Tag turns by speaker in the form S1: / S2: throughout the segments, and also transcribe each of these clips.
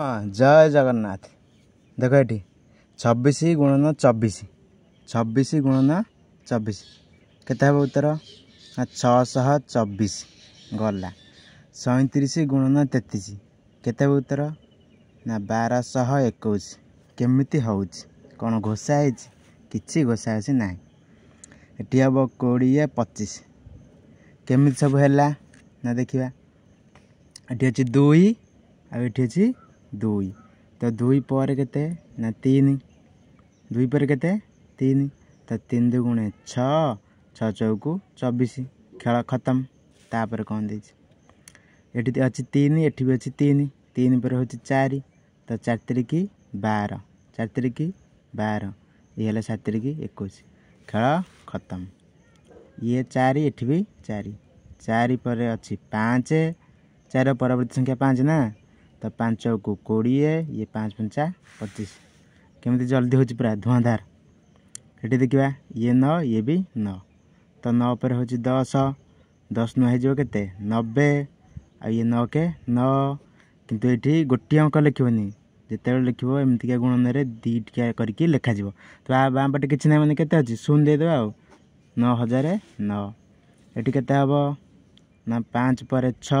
S1: ହଁ ଜୟ ଜଗନ୍ନାଥ ଦେଖ ଏଠି ଛବିଶ ଗୁଣନ ଚବିଶ ଛବିଶ ଗୁଣନ ଚବିଶ କେତେ ହେବ ଉତ୍ତର ଛଅଶହ ଚବିଶ ଗଲା ସଇଁତିରିଶ ଗୁଣନ ତେତିଶ କେତେ ହେବ ଉତ୍ତର ନା ବାରଶହ ଏକୋଇଶ କେମିତି ହେଉଛି କ'ଣ ଘୋଷା ହେଇଛି କିଛି ଘୋଷା ହେଉଛି ନାହିଁ ଏଠି ହେବ କୋଡ଼ିଏ ପଚିଶ କେମିତି ସବୁ ହେଲା ନା ଦେଖିବା ଏଠି ଅଛି ଦୁଇ ଆଉ ଏଠି ଅଛି দুই তো দুই পরে কেতে না তিন দুই পরে কেতে তিন তো তিন দুগুণে ছ ছ চৌকু চবিশ খেল খতম তাপরে কম দিয়েছি এটি অছি তিন এটি বি অছি তিন তিন পরে হচ্ছে চারি তো চারি তারিখি বার চারি তারিখি বার ইয়ে হল সাত তারিখি একুশ খেল খতম ইয়ে চারি এটি বি চারি চারি পরে অছি পাঁচ চারির পরবর্তী সংখ্যা পাঁচ না तो पांच को कोड़े ये पाँच पंचा पचीस केमी जल्दी हूँ पूरा धूआधार ये देखा ये न ये भी न तो नौ पर हूँ दस दस नुआव के नबे आए न के न कितु ये गोटे अंक लिखे जिते लिख एमती गुणन दीटिया करके लिखा तो बाँ कि ना मैंने के शून देदे आ नौ हजार नौ ये के पाँच पर छ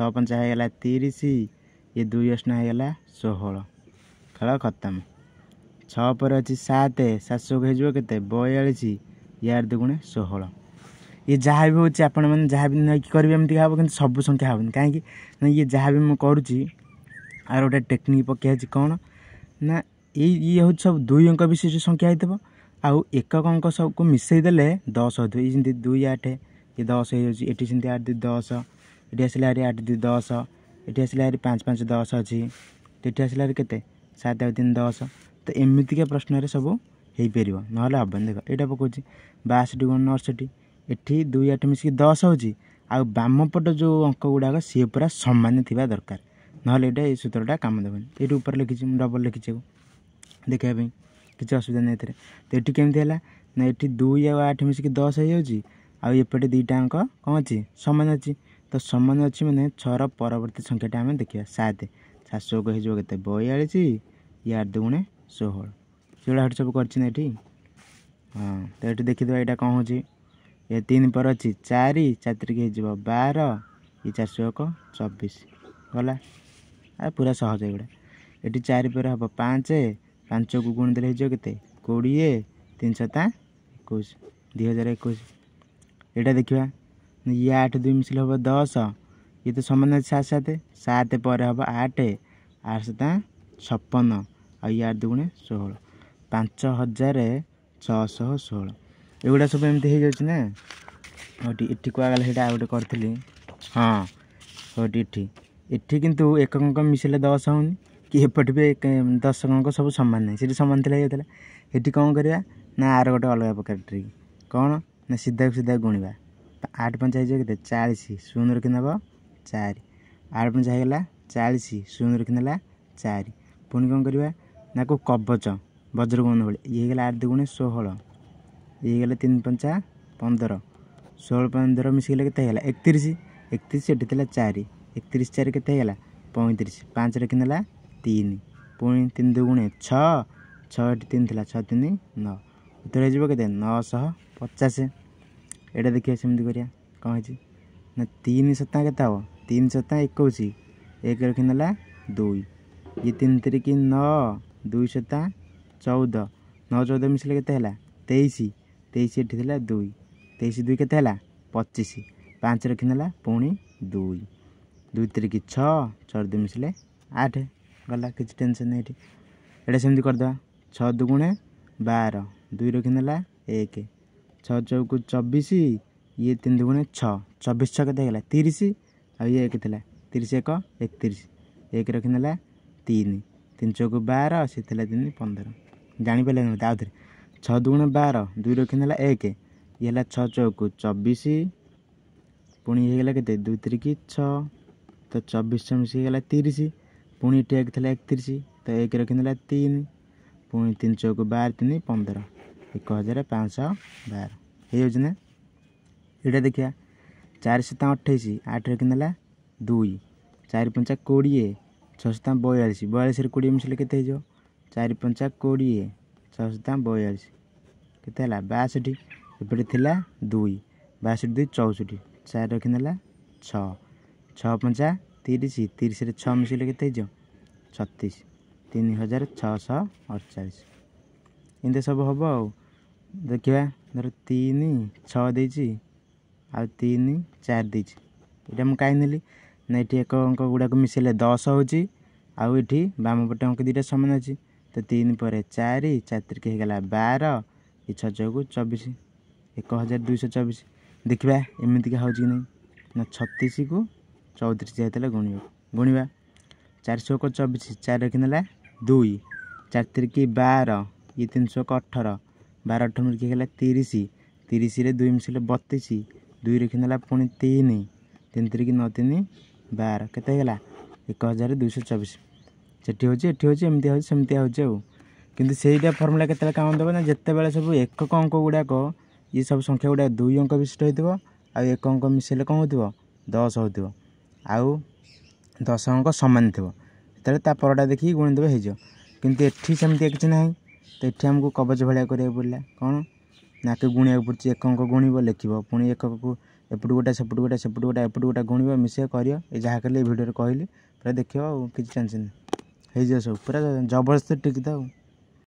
S1: पंचा होगा तीस ये ଦୁଇ ଅଷ୍ଣା ହେଇଗଲା ଷୋହଳ ଖେଳ ଖତମ ଛଅ ପରେ ଅଛି ସାତ ସାତଶହକୁ ହେଇଯିବ କେତେ ବୟାଳିଶ ୟାର ଦୁଗୁଣେ ଷୋହଳ ଇଏ ଯାହା ବି ହେଉଛି ଆପଣମାନେ ଯାହା ବି ନେଇକି କରିବେ ଏମିତିକା ହେବ କିନ୍ତୁ ସବୁ ସଂଖ୍ୟା ହେବନି କାହିଁକି ନା ଇଏ ଯାହା ବି ମୁଁ କରୁଛି ଆର ଗୋଟେ ଟେକ୍ନିକ୍ ପକେଇ ଅଛି କ'ଣ ନା ଏଇ ଇଏ ହେଉଛି ସବୁ ଦୁଇ ଅଙ୍କ ବିଶିଷ୍ଟ ସଂଖ୍ୟା ହେଇଥିବ ଆଉ ଏକକ ଅଙ୍କ ସବୁକୁ ମିଶାଇ ଦେଲେ ଦଶ ହେଉଥିବ ଇଏ ଯେମିତି ଦୁଇ ଆଠ ଇଏ ଦଶ ହେଇଯାଉଛି ଏଠି ସେମିତି ଆଠ ଦୁଇ ଦଶ ଏଠି ଆସିଲା ଆଠ ଦୁଇ ଦଶ एटि आसला पाँच पाँच दस अचि आसला केते सात आउ दिन दस त एमति प्रश्नले सबै है पारेको नहेला हवेन्ट एट पो बासी गसटी एठ मसकिक दस हौ आउँ बामपट जो अंक गुडक सि पुरा समान थियो दरकार नहोला एट सूत्रटा काम दबा डि देखापिँ कि असुविधा नै थिएँ केमिति एटि दुई आउ आठ मसकी दस है आउँप दुईटा अङ्क कम अ समान अच्छा ତ ସମାନ ଅଛି ମାନେ ଛଅର ପରବର୍ତ୍ତୀ ସଂଖ୍ୟାଟା ଆମେ ଦେଖିବା ସାତ ସାତଶହକୁ ହେଇଯିବ କେତେ ବୟାଳିଶ ୟାର ଦୁଗୁଣେ ଷୋହଳ ସେଗୁଡ଼ା ହେଠି ସବୁ କରିଛି ନା ଏଠି ହଁ ତ ଏଠି ଦେଖିଦେବା ଏଇଟା କ'ଣ ହେଉଛି ଏ ତିନି ପରେ ଅଛି ଚାରି ଚାରିକି ହେଇଯିବ ବାର ଏ ଚାରିଶହ ଏକ ଚବିଶ ଗଲା ଆଉ ପୁରା ସହଜ ଏଗୁଡ଼ା ଏଠି ଚାରି ପରେ ହେବ ପାଞ୍ଚ ପାଞ୍ଚକୁ ଗୁଣ ଦେଲେ ହେଇଯିବ କେତେ କୋଡ଼ିଏ ତିନିଶହ ତା ଏକୋଇଶ ଦୁଇ ହଜାର ଏକୋଇଶ ଏଇଟା ଦେଖିବା ଇଏ ଆଠ ଦୁଇ ମିଶିଲେ ହେବ ଦଶ ଇଏ ତ ସମାନ ଅଛି ସାତ ସାତ ସାତ ପରେ ହେବ ଆଠ ଆଠ ସାତ ଛପନ ଆଉ ଇଏ ଆଠ ଦୁଗୁଣେ ଷୋହଳ ପାଞ୍ଚ ହଜାର ଛଅଶହ ଷୋହଳ ଏଗୁଡ଼ା ସବୁ ଏମିତି ହେଇଯାଉଛି ନା ହଉଠି ଏଠି କୁହାଗଲା ସେଇଟା ଆଉ ଗୋଟେ କରିଥିଲି ହଁ ହଉଠି ଏଠି ଏଠି କିନ୍ତୁ ଏକ ଅଙ୍କ ମିଶିଲେ ଦଶ ହେଉନି କି ଏପଟେ ବି ଦଶ ଅଙ୍କ ସବୁ ସମାନ ନାହିଁ ସେଠି ସମାନ ଥିଲା ହେଇଯାଉଥିଲା ଏଠି କ'ଣ କରିବା ନା ଆର ଗୋଟେ ଅଲଗା ପ୍ରକାର ଟ୍ରିକ୍ କ'ଣ ନା ସିଧାକୁ ସିଧା ଗୁଣିବା आठ पञ्चा केत चालिस शून्य र के चार आठ पञ्चायला चालिस शून्य र के चार ना को कवच बज्र गोली ये आठ दुई गुणे षो यगलातिन पञ्चा पन्ध्र षो पन्ध्र मिसिगेला एकतिस एकतीस एटी थिए चारि एकतिस चार केत पैंतीस पाँच दुगुण छ उत्तर हैजो नौश पचास ଏଇଟା ଦେଖିବା ସେମିତି କରିବା କ'ଣ ହେଇଛି ନା ତିନି ସତା କେତେ ହେବ ତିନି ସତା ଏକୋଇଶ ଏକ ରଖିନେଲା ଦୁଇ ଇଏ ତିନି ତିରିକି ନଅ ଦୁଇ ସତା ଚଉଦ ନଅ ଚଉଦ ମିଶିଲେ କେତେ ହେଲା ତେଇଶ ତେଇଶ ଏଠି ଥିଲା ଦୁଇ ତେଇଶ ଦୁଇ କେତେ ହେଲା ପଚିଶ ପାଞ୍ଚ ରଖିନେଲା ପୁଣି ଦୁଇ ଦୁଇ ତିରିକି ଛଅ ଛଅ ଦୁଇ ମିଶିଲେ ଆଠ ଗଲା କିଛି ଟେନସନ୍ ନାହିଁ ଏଠି ଏଇଟା ସେମିତି କରିଦେବା ଛଅ ଦୁଗୁଣେ ବାର ଦୁଇ ରଖିନେଲା ଏକ छः चौक चौबीस ये तीन दुगुण छः चौबीस छः के तीस आए एक था तीस एक एक तीस एक रखीदेला तीन तीन चौक बार सी थी तीन पंदर जापारे मत आउ थे छः दुगुण बार दुई रखीदेला एक ये है छः चौक चौबीस पुणी होगा के दुई तीरिक छः तो चौबीस चौबीस तीस पुणी एक थी एक तीस तो एक रखीदेला तीन पुणी तीन चौक बार तीन पंद्रह ଏକ ହଜାର ପାଞ୍ଚଶହ ବାର ହେଇଯାଉଛି ନା ଏଇଟା ଦେଖିବା ଚାରି ଶତା ଅଠେଇଶ ଆଠରେ କେତେ ହେଲା ଦୁଇ ଚାରି ପଞ୍ଚା କୋଡ଼ିଏ ଛଅ ଶତା ବୟାଳିଶ ବୟାଳିଶରେ କୋଡ଼ିଏ ମିଶିଲେ କେତେ ହେଇଯିବ ଚାରି ପଞ୍ଚା କୋଡ଼ିଏ ଛଅ ଶତା ବୟାଳିଶ କେତେ ହେଲା ବାଷଠି ଏପଟେ ଥିଲା ଦୁଇ ବାଷଠି ଦୁଇ ଚଉଷଠି ଚାରିରେ କେତେ ହେଲା ଛଅ ଛଅ ପଞ୍ଚା ତିରିଶ ତିରିଶରେ ଛଅ ମିଶିଲେ କେତେ ହେଇଯିବ ଛତିଶ ତିନି ହଜାର ଛଅଶହ ଅଡ଼ଚାଳିଶ ଏମିତି ସବୁ ହେବ ଆଉ ଦେଖିବା ଧର ତିନି ଛଅ ଦେଇଛି ଆଉ ତିନି ଚାରି ଦେଇଛି ଏଇଟା ମୁଁ କାହିଁ ନେଲି ନା ଏଠି ଏକ ଅଙ୍କ ଗୁଡ଼ାକୁ ମିଶାଇଲେ ଦଶ ହେଉଛି ଆଉ ଏଠି ବାମ ପଟେ ଅଙ୍କ ଦୁଇଟା ସମାନ ଅଛି ତ ତିନି ପରେ ଚାରି ଚାରିତ୍ରିକି ହେଇଗଲା ବାର ଏ ଛଅ ଛଅକୁ ଚବିଶ ଏକ ହଜାର ଦୁଇଶହ ଚବିଶ ଦେଖିବା ଏମିତିକା ହେଉଛି କି ନାହିଁ ନା ଛତିଶକୁ ଚଉତିରିଶ ହେଇଥିଲା ଗୁଣିବା ଗୁଣିବା ଚାରିଶହକୁ ଚବିଶ ଚାରି ରଖିନେଲା ଦୁଇ ଚାରିତ୍ରିକି ବାର ଇଏ ତିନିଶହକୁ ଅଠର ବାର ଅଠର ମିରିକି ହେଲା ତିରିଶ ତିରିଶରେ ଦୁଇ ମିଶିଲେ ବତିଶ ଦୁଇରେ କିନ୍ତୁ ହେଲା ପୁଣି ତିନି ତିନି ତିରିକି ନଅ ତିନି ବାର କେତେ ହେଇଗଲା ଏକ ହଜାର ଦୁଇଶହ ଚବିଶ ସେଠି ହେଉଛି ଏଠି ହେଉଛି ଏମିତି ହେଉଛି ସେମିତି ହେଉଛି ଆଉ କିନ୍ତୁ ସେଇଟା ଫର୍ମୁଲା କେତେବେଳେ କାମ ଦେବ ନା ଯେତେବେଳେ ସବୁ ଏକକ ଅଙ୍କ ଗୁଡ଼ାକ ଇଏ ସବୁ ସଂଖ୍ୟା ଗୁଡ଼ାକ ଦୁଇ ଅଙ୍କ ବିଶିଷ୍ଟ ହୋଇଥିବ ଆଉ ଏକ ଅଙ୍କ ମିଶାଇଲେ କ'ଣ ହେଉଥିବ ଦଶ ହେଉଥିବ ଆଉ ଦଶ ଅଙ୍କ ସମାନ ଥିବ ସେତେବେଳେ ତା ପରଟା ଦେଖିକି ଗୁଣିଦେବେ ହେଇଯିବ କିନ୍ତୁ ଏଠି ସେମିତି କିଛି ନାହିଁ ଏଠି ଆମକୁ କବଜ ଭଳିଆ କରିବାକୁ ପଡ଼ିଲା କ'ଣ ନା ଆକୁ ଗୁଣିବାକୁ ପଡ଼ୁଛି ଏକ ଅଙ୍କ ଗୁଣିବ ଲେଖିବ ପୁଣି ଏକକୁ ଏପଟୁ ଗୋଟା ସେପଟୁ ଗୋଟା ସେପଟୁ ଗୋଟା ଏପଟୁ ଗୋଟା ଗୁଣିବ ମିଶେଇବ କରିବ ଏ ଯାହା କଲି ଏ ଭିଡ଼ିଓରେ କହିଲି ପୁରା ଦେଖିବ ଆଉ କିଛି ଟେନସନ୍ ହେଇଯିବ ସବୁ ପୁରା ଜବରଦସ୍ତି ଟିକିତ ଆଉ